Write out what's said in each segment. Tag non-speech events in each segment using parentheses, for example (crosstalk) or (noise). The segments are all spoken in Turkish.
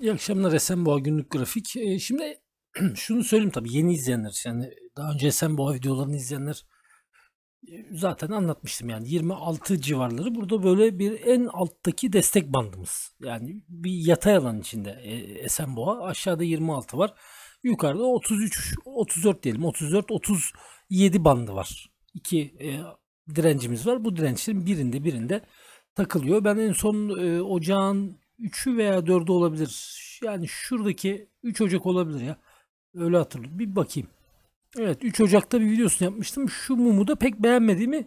İyi akşamlar Esenboğa günlük grafik. Ee, şimdi (clears throat) şunu söyleyeyim tabii yeni izleyenler yani daha önce Esenboğa videolarını izleyenler e, zaten anlatmıştım yani 26 civarları burada böyle bir en alttaki destek bandımız. Yani bir yatay alan içinde e, Esenboğa aşağıda 26 var. Yukarıda 33 34 diyelim 34 37 bandı var. İki e, direncimiz var. Bu dirençlerin birinde birinde takılıyor. Ben en son e, ocağın 3'ü veya 4'ü olabilir. Yani şuradaki 3 Ocak olabilir ya. Öyle hatırlıyorum. Bir bakayım. Evet 3 Ocak'ta bir videosunu yapmıştım. Şu mumu da pek beğenmediğimi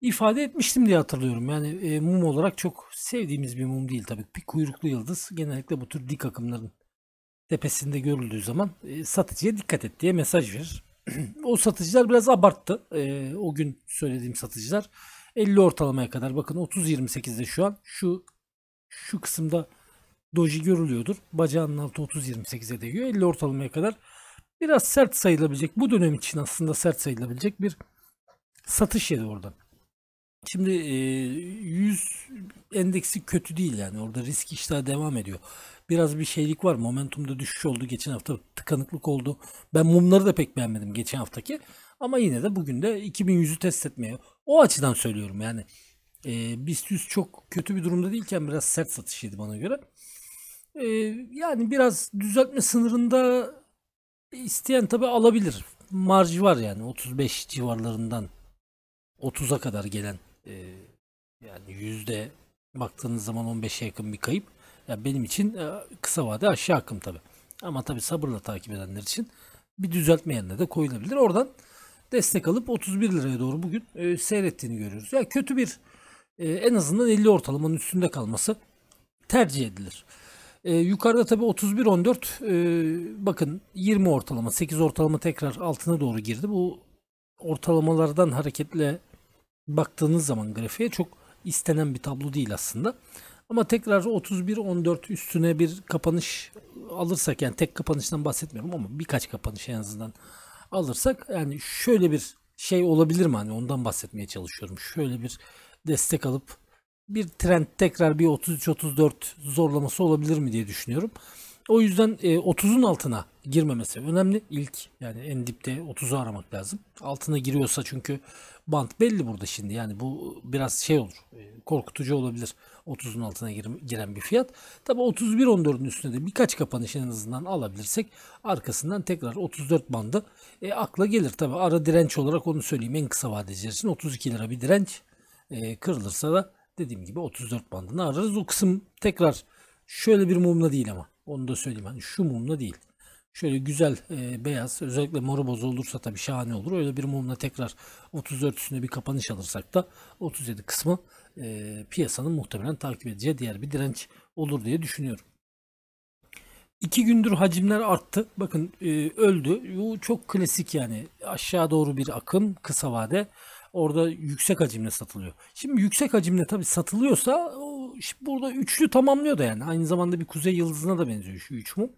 ifade etmiştim diye hatırlıyorum. Yani e, mum olarak çok sevdiğimiz bir mum değil tabii. Bir kuyruklu yıldız genellikle bu tür dik akımların tepesinde görüldüğü zaman e, satıcıya dikkat et diye mesaj verir. (clears throat) o satıcılar biraz abarttı. E, o gün söylediğim satıcılar 50 ortalamaya kadar bakın 30-28'de şu an şu şu kısımda doji görülüyordur. Bacağının altı 30-28'e değiyor. 50 ortalamaya kadar biraz sert sayılabilecek. Bu dönem için aslında sert sayılabilecek bir satış yeri orada. Şimdi 100 e, endeksi kötü değil yani orada risk iştahı devam ediyor. Biraz bir şeylik var momentumda düşüş oldu geçen hafta tıkanıklık oldu. Ben mumları da pek beğenmedim geçen haftaki ama yine de bugün de 2100'ü test etmeye o açıdan söylüyorum yani. E, ee, BIST çok kötü bir durumda değilken biraz sert satışıydı bana göre. E, yani biraz düzeltme sınırında isteyen tabi alabilir. Marjı var yani 35 civarlarından 30'a kadar gelen e, yani yüzde baktığınız zaman 15'e yakın bir kayıp. Ya benim için e, kısa vade aşağı akım tabi. Ama tabi sabırla takip edenler için bir düzeltme yerine de koyulabilir. Oradan destek alıp 31 liraya doğru bugün e, seyrettiğini görüyoruz. Ya kötü bir e, en azından 50 ortalamanın üstünde kalması tercih edilir. E, yukarıda tabi 31-14 e, bakın 20 ortalama 8 ortalama tekrar altına doğru girdi. Bu ortalamalardan hareketle baktığınız zaman grafiğe çok istenen bir tablo değil aslında. Ama tekrar 31-14 üstüne bir kapanış alırsak yani tek kapanıştan bahsetmiyorum ama birkaç kapanış en azından alırsak yani şöyle bir şey olabilir mi? Hani ondan bahsetmeye çalışıyorum. Şöyle bir destek alıp bir trend tekrar bir 33-34 zorlaması olabilir mi diye düşünüyorum. O yüzden 30'un e, altına girmemesi önemli. İlk yani en dipte 30'u aramak lazım. Altına giriyorsa çünkü bant belli burada şimdi. Yani bu biraz şey olur. E, korkutucu olabilir. 30'un altına giren bir fiyat. Tabi 31.14'ün üstünde de birkaç kapanış en azından alabilirsek arkasından tekrar 34 bandı e, akla gelir. Tabi ara direnç olarak onu söyleyeyim en kısa vadeciler için 32 lira bir direnç. Ee, kırılırsa da dediğim gibi 34 bandını ararız. O kısım tekrar şöyle bir mumla değil ama onu da söyleyeyim. Yani şu mumla değil. Şöyle güzel e, beyaz özellikle moru bozu olursa tabii şahane olur. Öyle bir mumla tekrar 34 üstüne bir kapanış alırsak da 37 kısmı e, piyasanın muhtemelen takip edeceği diğer bir direnç olur diye düşünüyorum. İki gündür hacimler arttı. Bakın e, öldü. Bu çok klasik yani aşağı doğru bir akım kısa vade. Orada yüksek hacimle satılıyor. Şimdi yüksek hacimle tabii satılıyorsa o, burada üçlü tamamlıyor da yani. Aynı zamanda bir kuzey yıldızına da benziyor şu üç mum.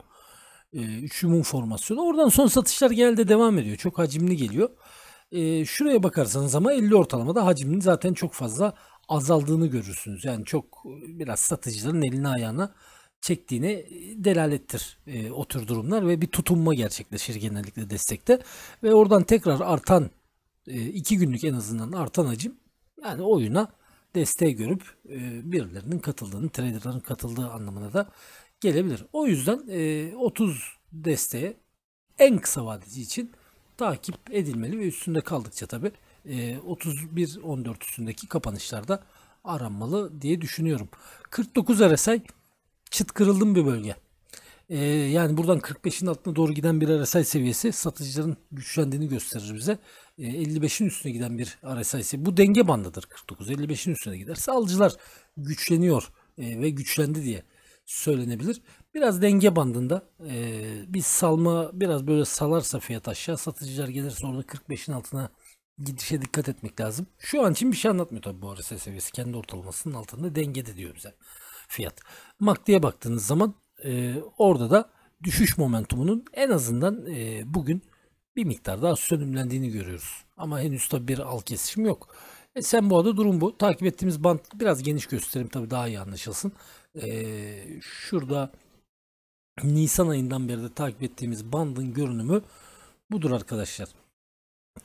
E, ee, üç mum formasyonu. Oradan son satışlar genelde devam ediyor. Çok hacimli geliyor. E, şuraya bakarsanız ama 50 ortalamada hacmin zaten çok fazla azaldığını görürsünüz. Yani çok biraz satıcıların elini ayağına çektiğini e, delalettir e, o tür durumlar ve bir tutunma gerçekleşir genellikle destekte ve oradan tekrar artan e, iki günlük en azından artan hacim yani oyuna desteği görüp e, birilerinin katıldığını, traderların katıldığı anlamına da gelebilir. O yüzden 30 e, desteğe en kısa vadeci için takip edilmeli ve üstünde kaldıkça tabi 31-14 üstündeki kapanışlarda aranmalı diye düşünüyorum. 49 RSI çıt kırıldım bir bölge. Ee, yani buradan 45'in altına doğru giden bir RSI seviyesi satıcıların güçlendiğini gösterir bize. 55'in e, üstüne giden bir RSI'si. Bu denge bandıdır 49. 55'in üstüne giderse alıcılar güçleniyor e, ve güçlendi diye söylenebilir. Biraz denge bandında e, bir salma biraz böyle salarsa fiyat aşağı satıcılar gelirse orada 45'in altına gidişe dikkat etmek lazım. Şu an için bir şey anlatmıyor tabii bu RSI seviyesi. Kendi ortalamasının altında dengede diyor bize fiyat. MACD'ye baktığınız zaman e, orada da düşüş momentumunun en azından bugün bir miktar daha sönümlendiğini görüyoruz. Ama henüz tabi bir alt kesişim yok. E, Semboa'da durum bu. Takip ettiğimiz band biraz geniş göstereyim tabi daha iyi anlaşılsın. E, şurada Nisan ayından beri de takip ettiğimiz bandın görünümü budur arkadaşlar.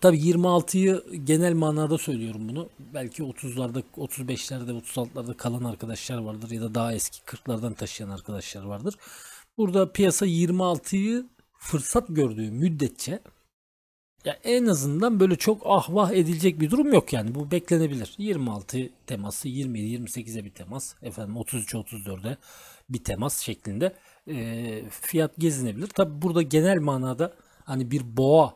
Tabi 26'yı genel manada söylüyorum bunu. Belki 30'larda, 35'lerde, 36'larda kalan arkadaşlar vardır ya da daha eski 40'lardan taşıyan arkadaşlar vardır. Burada piyasa 26'yı fırsat gördüğü müddetçe ya en azından böyle çok ahvah edilecek bir durum yok yani. Bu beklenebilir. 26 teması 27-28'e bir temas. Efendim 33-34'e bir temas şeklinde e, fiyat gezinebilir. Tabi burada genel manada hani bir boğa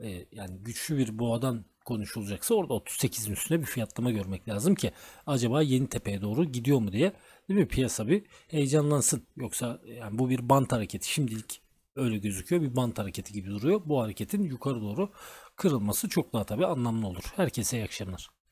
e, yani güçlü bir boğadan konuşulacaksa orada 38'in üstüne bir fiyatlama görmek lazım ki acaba yeni tepeye doğru gidiyor mu diye değil mi piyasa bir heyecanlansın. Yoksa yani bu bir bant hareketi şimdilik öyle gözüküyor. Bir bant hareketi gibi duruyor. Bu hareketin yukarı doğru kırılması çok daha tabii anlamlı olur. Herkese iyi akşamlar.